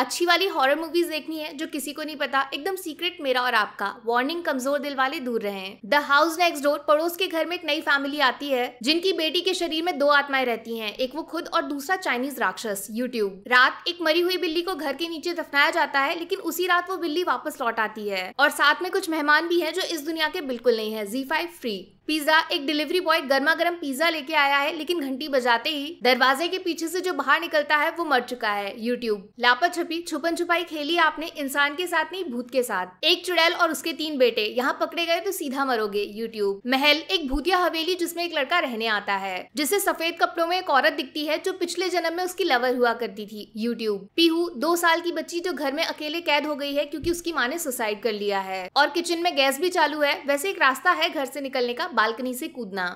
अच्छी वाली horror movies देखनी है जो किसी को नहीं पता एकदम सीक्रेट मेरा और आपका वार्निंग कमजोर दिल वाले दूर रहे द हाउस नेक्स्ट डोर पड़ोस के घर में एक नई फैमिली आती है जिनकी बेटी के शरीर में दो आत्माएं रहती हैं एक वो खुद और दूसरा चाइनीज राक्षस यूट्यूब रात एक मरी हुई बिल्ली को घर के नीचे दफनाया जाता है लेकिन उसी रात वो बिल्ली वापस लौट आती है और साथ में कुछ मेहमान भी है जो इस दुनिया के बिल्कुल नहीं है जी फाइव फ्री पिज्जा एक डिलीवरी बॉय गर्मा गर्म पिज्जा लेके आया है लेकिन घंटी बजाते ही दरवाजे के पीछे से जो बाहर निकलता है वो मर चुका है यूट्यूब लापत छपी छुपन छुपाई खेली आपने इंसान के साथ नहीं भूत के साथ एक चुड़ैल और उसके तीन बेटे यहाँ पकड़े गए तो सीधा मरोगे यूट्यूब महल एक भूतिया हवेली जिसमे एक लड़का रहने आता है जिसे सफेद कपड़ों में एक औरत दिखती है जो पिछले जन्म में उसकी लवर हुआ करती थी यूट्यूब पीहू दो साल की बच्ची जो घर में अकेले कैद हो गई है क्यूँकी उसकी माँ ने सुसाइड कर लिया है और किचन में गैस भी चालू है वैसे एक रास्ता है घर से निकलने का बालकनी से कूदना